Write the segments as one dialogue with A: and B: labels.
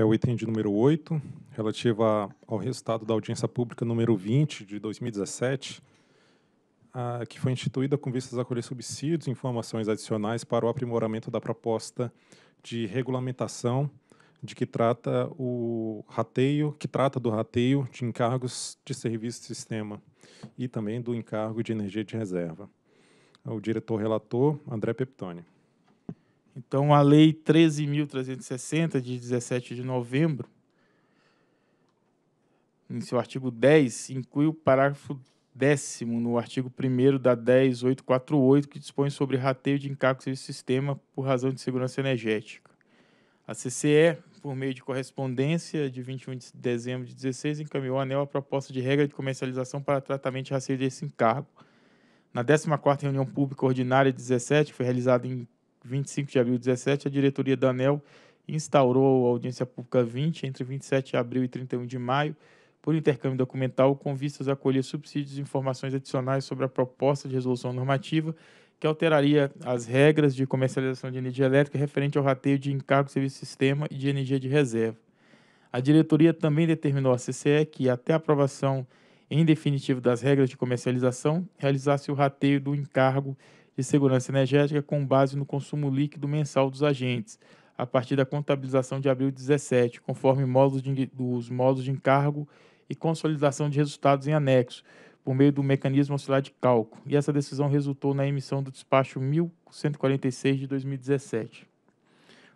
A: é o item de número 8, relativo ao resultado da audiência pública número 20 de 2017, a, que foi instituída com vistas a colher subsídios e informações adicionais para o aprimoramento da proposta de regulamentação de que trata o rateio, que trata do rateio de encargos de serviço de sistema e também do encargo de energia de reserva. O diretor relator André Peptoni. Então, a Lei 13.360, de 17 de novembro, em seu artigo 10, inclui o parágrafo décimo no artigo 1 da 10848, que dispõe sobre rateio de encargos e sistema por razão de segurança energética. A CCE, por meio de correspondência de 21 de dezembro de 16, encaminhou a ANEL a proposta de regra de comercialização para tratamento de rateio desse encargo. Na 14ª reunião pública ordinária 17, que foi realizada em 25 de abril de 17, a diretoria da ANEL instaurou a audiência pública 20 entre 27 de abril e 31 de maio por intercâmbio documental com vistas a colher subsídios e informações adicionais sobre a proposta de resolução normativa que alteraria as regras de comercialização de energia elétrica referente ao rateio de encargo de serviço sistema e de energia de reserva. A diretoria também determinou à CCE que, até a aprovação em definitivo das regras de comercialização, realizasse o rateio do encargo de segurança energética com base no consumo líquido mensal dos agentes, a partir da contabilização de abril 17, conforme modos de, dos módulos de encargo e consolidação de resultados em anexo, por meio do mecanismo auxiliar de cálculo. E essa decisão resultou na emissão do despacho 1146 de 2017.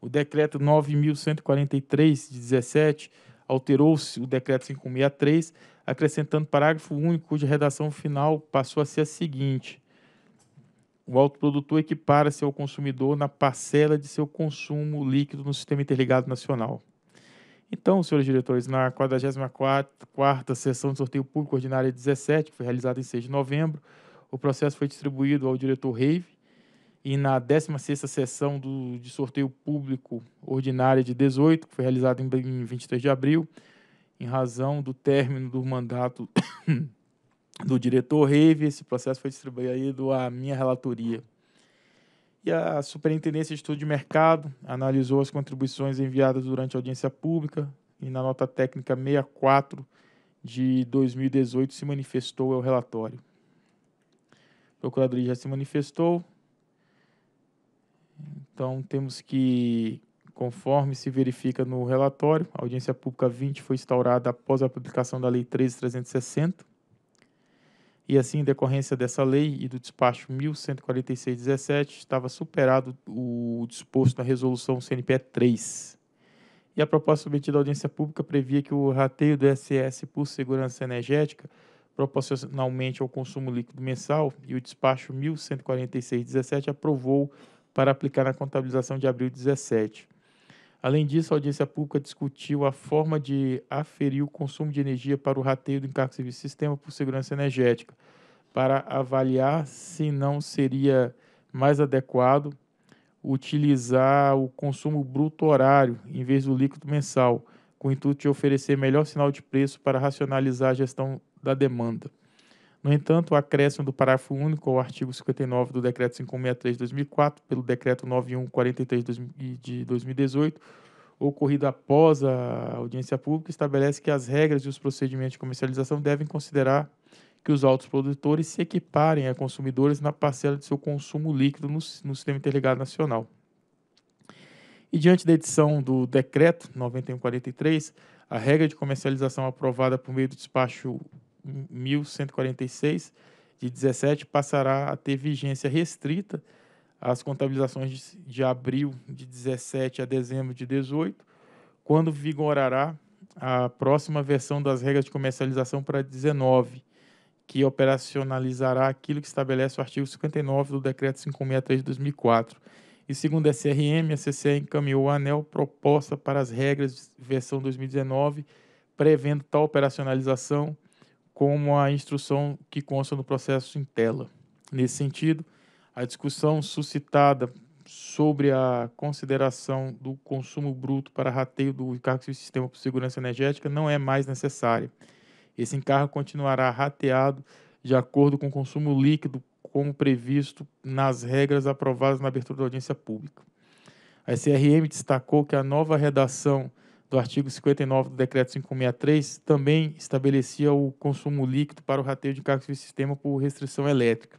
A: O decreto 9143 de 17 alterou-se o decreto 563, acrescentando parágrafo único cuja redação final passou a ser a seguinte: o autoprodutor equipara-se ao consumidor na parcela de seu consumo líquido no Sistema Interligado Nacional. Então, senhores diretores, na 44ª sessão de sorteio público ordinária 17, que foi realizada em 6 de novembro, o processo foi distribuído ao diretor Reive e na 16ª sessão do, de sorteio público ordinária de 18, que foi realizada em, em 23 de abril, em razão do término do mandato do diretor Reve. Esse processo foi distribuído à minha relatoria. E a Superintendência de Estudo de Mercado analisou as contribuições enviadas durante a audiência pública e na nota técnica 64 de 2018 se manifestou ao relatório. A Procuradoria já se manifestou. Então temos que, conforme se verifica no relatório, a audiência pública 20 foi instaurada após a publicação da Lei 13360 e assim, em decorrência dessa lei e do despacho 1146-17, estava superado o disposto na resolução CNPE 3. E a proposta submetida à audiência pública previa que o rateio do SS por segurança energética, proporcionalmente ao consumo líquido mensal, e o despacho 1146-17 aprovou para aplicar na contabilização de abril 17. Além disso, a audiência pública discutiu a forma de aferir o consumo de energia para o rateio do encargo de serviço sistema por segurança energética, para avaliar se não seria mais adequado utilizar o consumo bruto horário em vez do líquido mensal, com o intuito de oferecer melhor sinal de preço para racionalizar a gestão da demanda. No entanto, o acréscimo do parágrafo único ao artigo 59 do Decreto 563 de 2004, pelo Decreto 9143 de 2018, ocorrido após a audiência pública, estabelece que as regras e os procedimentos de comercialização devem considerar que os autos produtores se equiparem a consumidores na parcela de seu consumo líquido no, no Sistema Interligado Nacional. E diante da edição do Decreto 9143, a regra de comercialização aprovada por meio do despacho 1146 de 17 passará a ter vigência restrita às contabilizações de, de abril de 17 a dezembro de 18, quando vigorará a próxima versão das regras de comercialização para 19, que operacionalizará aquilo que estabelece o artigo 59 do Decreto 563 de 2004. E segundo a SRM, a CCE encaminhou a ANEL proposta para as regras versão 2019, prevendo tal operacionalização como a instrução que consta no processo em tela. Nesse sentido, a discussão suscitada sobre a consideração do consumo bruto para rateio do encargo do sistema por segurança energética não é mais necessária. Esse encargo continuará rateado de acordo com o consumo líquido, como previsto nas regras aprovadas na abertura da audiência pública. A SRM destacou que a nova redação do artigo 59 do Decreto 563 também estabelecia o consumo líquido para o rateio de cargos de sistema por restrição elétrica,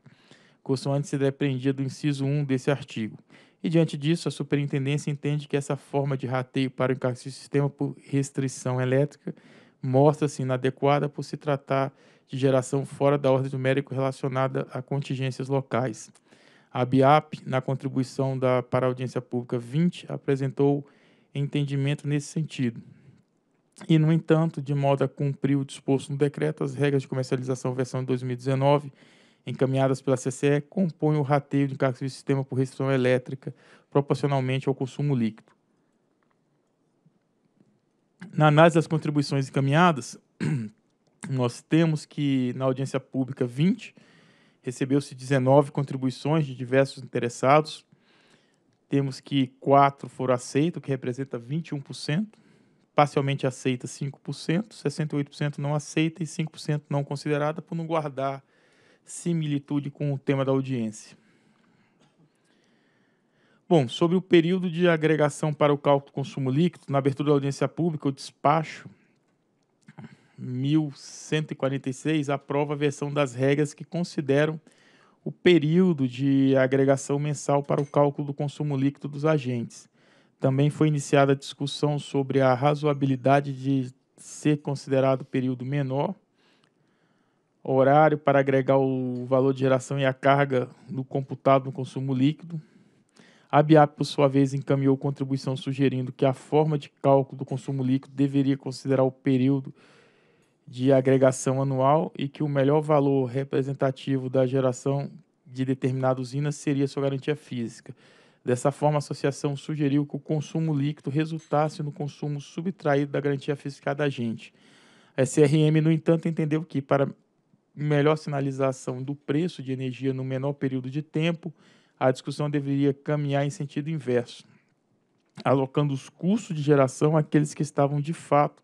A: consoante se depreendia do inciso 1 desse artigo. E, diante disso, a superintendência entende que essa forma de rateio para o encargo de sistema por restrição elétrica mostra-se inadequada por se tratar de geração fora da ordem numérica relacionada a contingências locais. A BIAP, na contribuição da, para a audiência pública 20, apresentou entendimento nesse sentido. E, no entanto, de modo a cumprir o disposto no decreto, as regras de comercialização versão de 2019, encaminhadas pela CCE, compõem o rateio de encargos de sistema por restrição elétrica proporcionalmente ao consumo líquido. Na análise das contribuições encaminhadas, nós temos que, na audiência pública 20, recebeu-se 19 contribuições de diversos interessados, temos que 4 foram aceitos, que representa 21%, parcialmente aceita 5%, 68% não aceita e 5% não considerada por não guardar similitude com o tema da audiência. Bom, sobre o período de agregação para o cálculo do consumo líquido, na abertura da audiência pública, o despacho 1146 aprova a versão das regras que consideram o período de agregação mensal para o cálculo do consumo líquido dos agentes. Também foi iniciada a discussão sobre a razoabilidade de ser considerado período menor, horário para agregar o valor de geração e a carga do computado no consumo líquido. A BIAP, por sua vez, encaminhou contribuição sugerindo que a forma de cálculo do consumo líquido deveria considerar o período de agregação anual e que o melhor valor representativo da geração de determinada usina seria sua garantia física. Dessa forma, a associação sugeriu que o consumo líquido resultasse no consumo subtraído da garantia física da agente. A SRM, no entanto, entendeu que, para melhor sinalização do preço de energia no menor período de tempo, a discussão deveria caminhar em sentido inverso, alocando os custos de geração àqueles que estavam de fato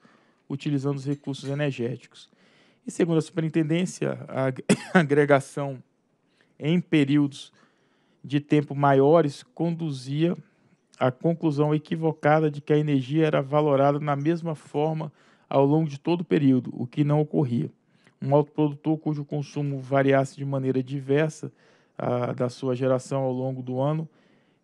A: utilizando os recursos energéticos. E segundo a superintendência, a agregação em períodos de tempo maiores conduzia à conclusão equivocada de que a energia era valorada na mesma forma ao longo de todo o período, o que não ocorria. Um autoprodutor cujo consumo variasse de maneira diversa a, da sua geração ao longo do ano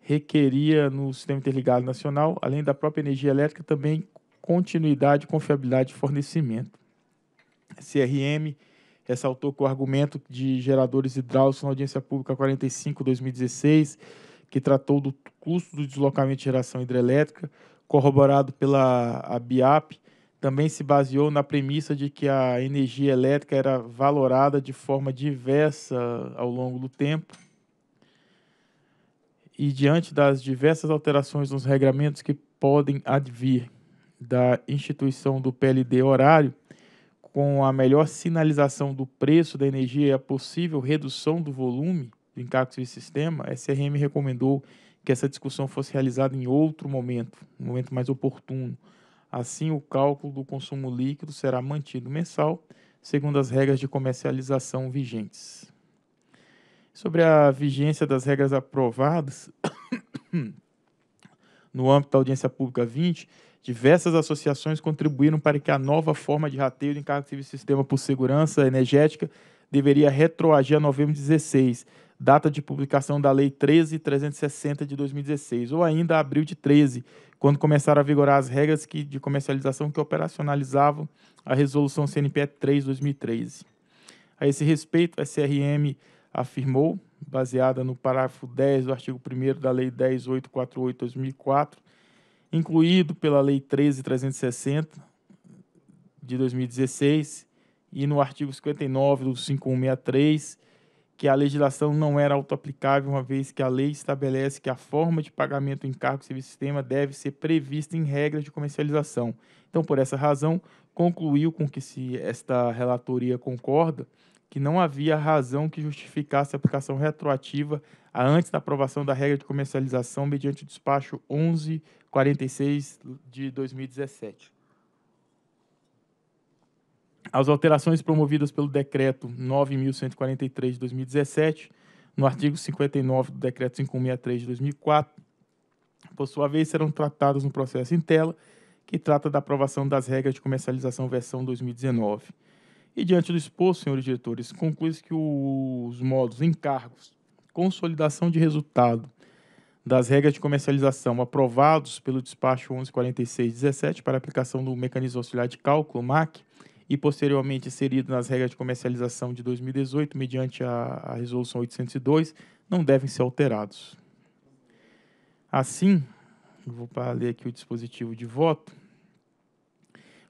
A: requeria no sistema interligado nacional, além da própria energia elétrica, também continuidade, confiabilidade de fornecimento. A CRM ressaltou que o argumento de geradores hidráulicos na audiência pública 45-2016, que tratou do custo do deslocamento de geração hidrelétrica, corroborado pela Biap. também se baseou na premissa de que a energia elétrica era valorada de forma diversa ao longo do tempo. E diante das diversas alterações nos regramentos que podem advir da instituição do PLD horário, com a melhor sinalização do preço da energia e a possível redução do volume do encargo de sistema, a SRM recomendou que essa discussão fosse realizada em outro momento, um momento mais oportuno. Assim, o cálculo do consumo líquido será mantido mensal, segundo as regras de comercialização vigentes. Sobre a vigência das regras aprovadas, hum, no âmbito da audiência pública 20, diversas associações contribuíram para que a nova forma de rateio do encargo civil sistema por segurança energética deveria retroagir a novembro de 16, data de publicação da Lei 13.360 de 2016, ou ainda abril de 13, quando começaram a vigorar as regras que, de comercialização que operacionalizavam a Resolução CNPE 3 2013. A esse respeito, a SRM afirmou, baseada no parágrafo 10 do artigo 1 da Lei 10.848/2004, incluído pela Lei 13.360 de 2016 e no artigo 59 do 5163, que a legislação não era autoaplicável, uma vez que a lei estabelece que a forma de pagamento em cargo, serviço sistema deve ser prevista em regras de comercialização. Então, por essa razão, concluiu com que se esta relatoria concorda, que não havia razão que justificasse a aplicação retroativa a antes da aprovação da regra de comercialização mediante o despacho 1146 de 2017. As alterações promovidas pelo decreto 9143 de 2017, no artigo 59 do decreto 563 de 2004, por sua vez, serão tratadas no processo em tela, que trata da aprovação das regras de comercialização versão 2019. E diante do exposto, senhores diretores, conclui-se que os modos encargos, consolidação de resultado das regras de comercialização aprovados pelo despacho 1146/17 para aplicação do mecanismo auxiliar de cálculo MAC e posteriormente inserido nas regras de comercialização de 2018 mediante a, a resolução 802, não devem ser alterados. Assim, vou ler aqui o dispositivo de voto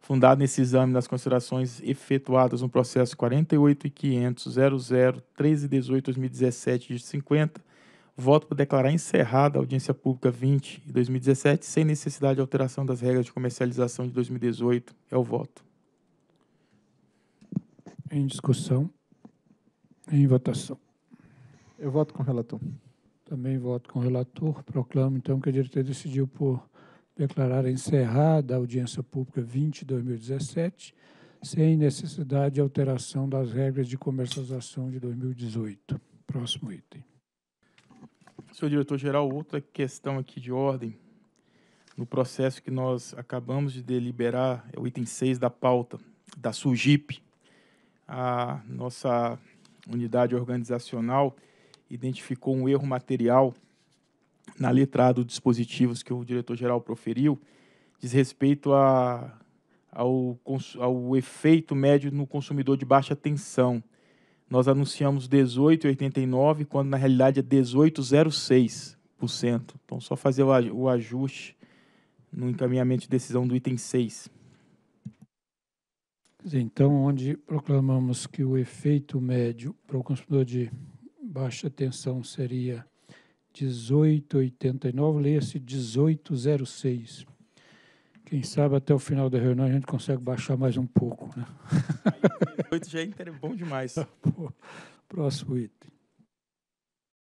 A: fundado nesse exame das considerações efetuadas no processo 48.500.00.1318.2017 2017 de 50, voto por declarar encerrada a audiência pública 20 de 2017, sem necessidade de alteração das regras de comercialização de 2018. É o voto. Em discussão. Em votação. Eu voto com o relator. Também voto com o relator. Proclamo, então, que a diretoria decidiu por declarar encerrada a audiência pública 20-2017, sem necessidade de alteração das regras de comercialização de 2018. Próximo item. Senhor diretor-geral, outra questão aqui de ordem. No processo que nós acabamos de deliberar, é o item 6 da pauta da SUGIP, a nossa unidade organizacional identificou um erro material na letra A dos dispositivos que o diretor-geral proferiu, diz respeito a, ao, ao efeito médio no consumidor de baixa tensão. Nós anunciamos 18,89, quando na realidade é 18,06%. Então, só fazer o ajuste no encaminhamento de decisão do item 6. Então, onde proclamamos que o efeito médio para o consumidor de baixa tensão seria 1889, leia-se 1806. Quem sabe até o final da reunião a gente consegue baixar mais um pouco. Né? 18 já é bom demais. Próximo item.